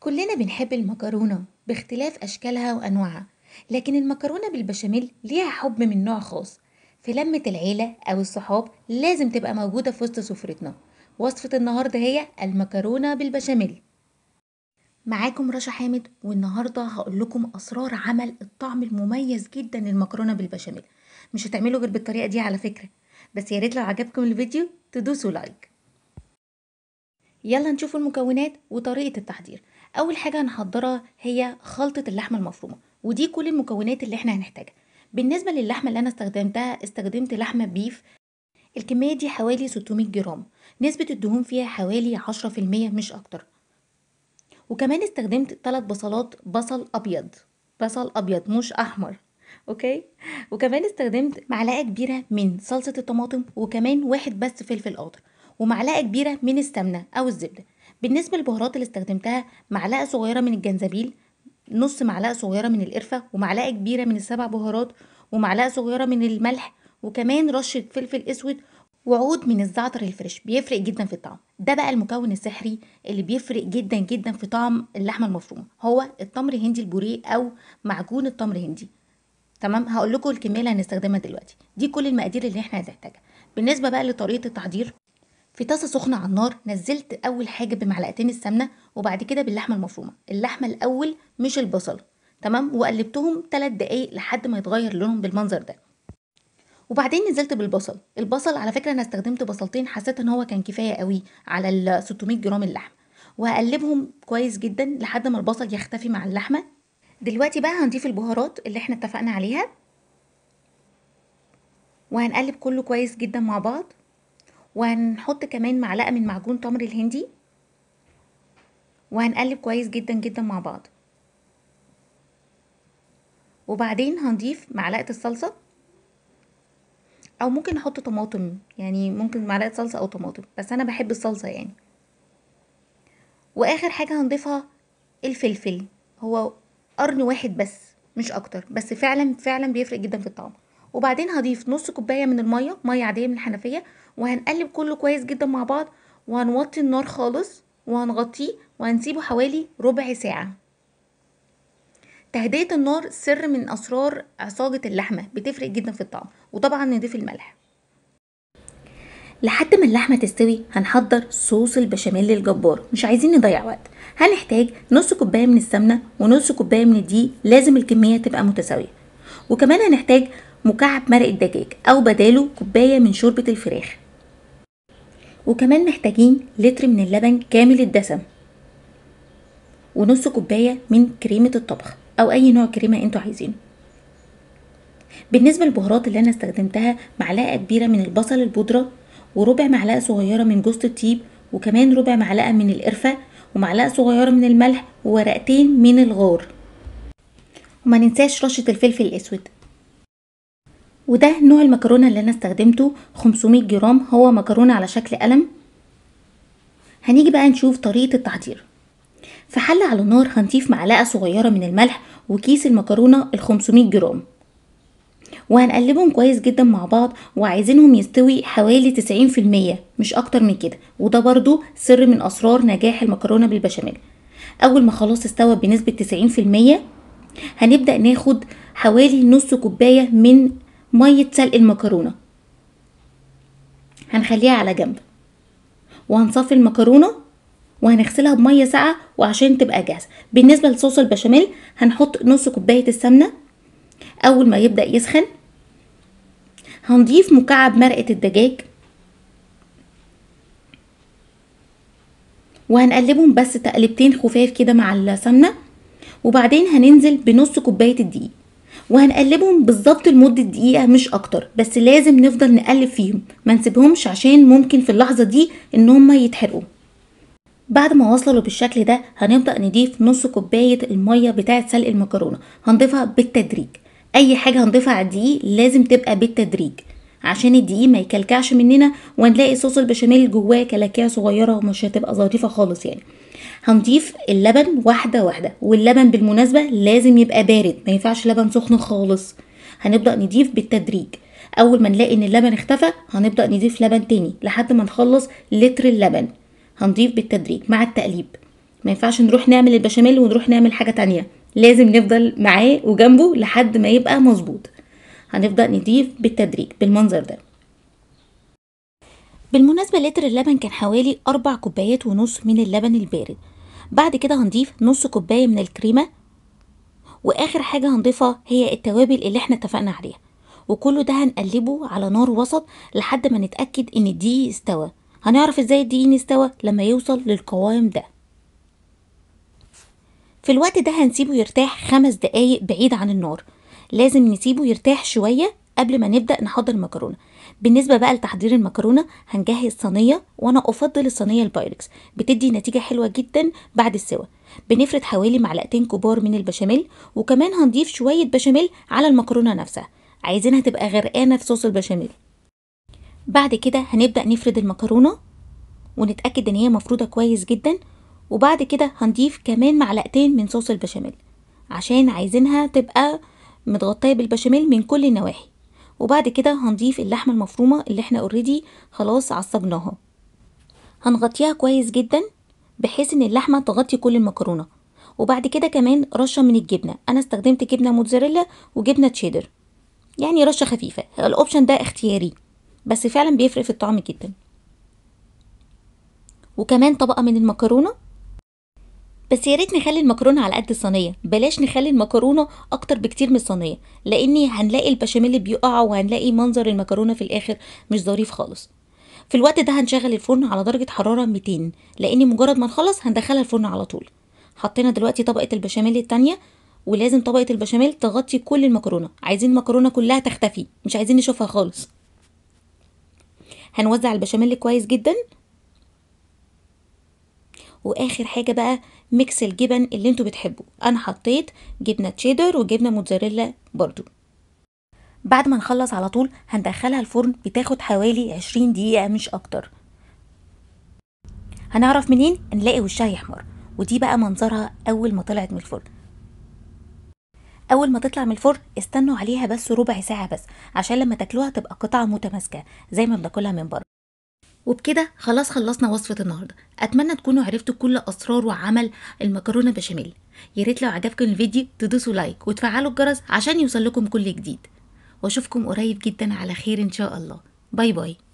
كلنا بنحب المكرونة باختلاف أشكالها وأنواعها لكن المكرونة بالبشاميل ليها حب من نوع خاص في لمة العيلة أو الصحاب لازم تبقى موجودة في وسط سفرتنا وصفة النهاردة هي المكرونة بالبشاميل معاكم رشا حامد والنهاردة هقول لكم أسرار عمل الطعم المميز جدا للمكرونة بالبشاميل مش هتعملوا غير بالطريقة دي على فكرة بس يا ريت لو عجبكم الفيديو تدوسوا لايك يلا نشوف المكونات وطريقة التحضير أول حاجة هنحضرها هي خلطة اللحمة المفرومة ودي كل المكونات اللي احنا هنحتاجها بالنسبة للحمة اللي أنا استخدمتها استخدمت لحمة بيف الكمية دي حوالي 600 جرام نسبة الدهون فيها حوالي 10% مش أكتر وكمان استخدمت ثلاث بصلات بصل أبيض بصل أبيض مش أحمر اوكي وكمان استخدمت معلقه كبيره من صلصه الطماطم وكمان واحد بس فلفل اخضر ومعلقه كبيره من السمنه او الزبده بالنسبه للبهارات اللي استخدمتها معلقه صغيره من الجنزبيل نص معلقه صغيره من القرفه ومعلقه كبيره من السبع بهارات ومعلقه صغيره من الملح وكمان رشه فلفل اسود وعود من الزعتر الفريش بيفرق جدا في الطعم ده بقى المكون السحري اللي بيفرق جدا جدا في طعم اللحمه المفرومه هو التمر هندي البوريه او معجون التمر هندي تمام هقول لكم الكميه اللي هنستخدمها دلوقتي دي كل المقادير اللي احنا هنحتاجها بالنسبه بقى لطريقه التحضير في طاسه سخنه على النار نزلت اول حاجه بمعلقتين السمنه وبعد كده باللحمه المفرومه اللحمه الاول مش البصل تمام وقلبتهم 3 دقايق لحد ما يتغير لونهم بالمنظر ده وبعدين نزلت بالبصل البصل على فكره انا استخدمت بصلتين حسيت ان هو كان كفايه قوي على ال 600 جرام اللحمه وهقلبهم كويس جدا لحد ما البصل يختفي مع اللحمه دلوقتي بقى هنضيف البهارات اللي احنا اتفقنا عليها وهنقلب كله كويس جدا مع بعض وهنحط كمان معلقة من معجون تمر الهندي وهنقلب كويس جدا جدا مع بعض وبعدين هنضيف معلقة الصلصة او ممكن نحط طماطم يعني ممكن معلقة صلصة او طماطم بس انا بحب الصلصة يعني واخر حاجة هنضيفها الفلفل هو قرن واحد بس مش اكتر بس فعلا فعلا بيفرق جدا في الطعم وبعدين هضيف نص كوبايه من الميه ميه عاديه من الحنفيه وهنقلب كله كويس جدا مع بعض وهنوطي النار خالص وهنغطيه وهنسيبه حوالي ربع ساعه تهدئه النار سر من اسرار عصاجه اللحمه بتفرق جدا في الطعم وطبعا نضيف الملح لحد ما اللحمه تستوي هنحضر صوص البشاميل الجبار مش عايزين نضيع وقت هنحتاج نص كوبايه من السمنه ونص كوبايه من الدقيق لازم الكميه تبقى متساويه وكمان هنحتاج مكعب مرق الدجاج أو بداله كوباية من شوربة الفراخ وكمان محتاجين لتر من اللبن كامل الدسم ونص كوباية من كريمة الطبخ أو أي نوع كريمة أنتوا عايزينه بالنسبة للبهارات اللي أنا استخدمتها معلقة كبيرة من البصل البودرة وربع معلقة صغيرة من جوز الطيب وكمان ربع معلقة من القرفة ومعلقة صغيرة من الملح وورقتين من الغار وما ننساش رشة الفلفل الأسود وده نوع المكرونة اللي انا استخدمته 500 جرام هو مكرونة على شكل قلم هنيجي بقى نشوف طريقة التحضير في حلة على النار هنضيف معلقة صغيرة من الملح وكيس المكرونة ال 500 جرام وهنقلبهم كويس جدا مع بعض وعايزينهم يستوي حوالي 90% مش اكتر من كده وده برضو سر من اسرار نجاح المكرونة بالبشاميل اول ما خلاص استوى بنسبة 90% هنبدأ ناخد حوالي نص كوباية من مية سلق المكرونة هنخليها على جنب وهنصفي المكرونة وهنغسلها بمية ساقعة وعشان تبقى جاهزة بالنسبة لصوص البشاميل هنحط نص كوباية السمنة أول ما يبدأ يسخن هنضيف مكعب مرقة الدجاج وهنقلبهم بس تقلبتين خفاف كده مع السمنة وبعدين هننزل بنص كوباية الدقيق وهنقلبهم بالظبط لمده دقيقه مش اكتر بس لازم نفضل نقلب فيهم ما نسيبهمش عشان ممكن في اللحظه دي ان هم يتحرقوا بعد ما وصلوا بالشكل ده هنبدا نضيف نص كوبايه الميه بتاعه سلق المكرونه هنضيفها بالتدريج اي حاجه هنضيفها على الدقيق لازم تبقى بالتدريج عشان الدقيق ما يكلكعش مننا ونلاقي صوص البشاميل جواه كلكعة صغيره ومش هتبقى ظريفه خالص يعني هنضيف اللبن واحدة واحدة واللبن بالمناسبة لازم يبقى بارد ما ينفعش لبن سخن خالص هنبدأ نضيف بالتدريج أول ما نلاقي إن اللبن اختفى هنبدأ نضيف لبن تاني لحد ما نخلص لتر اللبن هنضيف بالتدريج مع التقليب ما ينفعش نروح نعمل البشاميل ونروح نعمل حاجة تانية لازم نفضل معاه وجنبه لحد ما يبقى مظبوط هنبدأ نضيف بالتدريج بالمنظر ده بالمناسبة لتر اللبن كان حوالي أربع كوبايات ونص من اللبن البارد بعد كده هنضيف نص كوبايه من الكريمه واخر حاجه هنضيفها هي التوابل اللي احنا اتفقنا عليها وكله ده هنقلبه على نار وسط لحد ما نتاكد ان الدقيق استوى هنعرف ازاي الدقيق استوى لما يوصل للقوام ده في الوقت ده هنسيبه يرتاح خمس دقايق بعيد عن النار لازم نسيبه يرتاح شويه قبل ما نبدا نحضر المكرونه بالنسبه بقى لتحضير المكرونه هنجهز صينيه وانا افضل الصينيه البايركس بتدي نتيجه حلوه جدا بعد السوا بنفرد حوالي معلقتين كبار من البشاميل وكمان هنضيف شويه بشاميل على المكرونه نفسها عايزينها تبقى غرقانه في صوص البشاميل بعد كده هنبدا نفرد المكرونه ونتاكد ان هي مفروده كويس جدا وبعد كده هنضيف كمان معلقتين من صوص البشاميل عشان عايزينها تبقى متغطيه بالبشاميل من كل النواحي وبعد كده هنضيف اللحمة المفرومة اللي احنا اوريدي خلاص عصجناها هنغطيها كويس جدا بحيث ان اللحمة تغطي كل المكرونة وبعد كده كمان رشة من الجبنة انا استخدمت جبنة موتزاريلا وجبنة تشيدر يعني رشة خفيفة الاوبشن ده اختياري بس فعلا بيفرق في الطعم جدا وكمان طبقة من المكرونة بس يا ريت نخلي المكرونه على قد الصينيه بلاش نخلي المكرونه اكتر بكتير من الصينيه لاني هنلاقي البشاميل بيقع وهنلاقي منظر المكرونه في الاخر مش ظريف خالص في الوقت ده هنشغل الفرن على درجه حراره 200 لاني مجرد ما نخلص هندخلها الفرن على طول حطينا دلوقتي طبقه البشاميل التانية ولازم طبقه البشاميل تغطي كل المكرونه عايزين المكرونه كلها تختفي مش عايزين نشوفها خالص هنوزع البشاميل كويس جدا واخر حاجه بقى ميكس الجبن اللي انتوا بتحبوا انا حطيت جبنه تشيدر وجبنه موتزاريلا برضو بعد ما نخلص على طول هندخلها الفرن بتاخد حوالي 20 دقيقه مش اكتر هنعرف منين نلاقي وشها يحمر ودي بقى منظرها اول ما طلعت من الفرن اول ما تطلع من الفرن استنوا عليها بس ربع ساعه بس عشان لما تاكلوها تبقى قطعه متماسكه زي ما بناكلها من بره وبكده خلاص خلصنا وصفة النهاردة أتمنى تكونوا عرفتوا كل أسرار وعمل المكرونة بشاميل يا ريت لو عجبكم الفيديو تدوسوا لايك وتفعلوا الجرس عشان يوصلكم كل جديد واشوفكم قريب جدا على خير ان شاء الله باي باي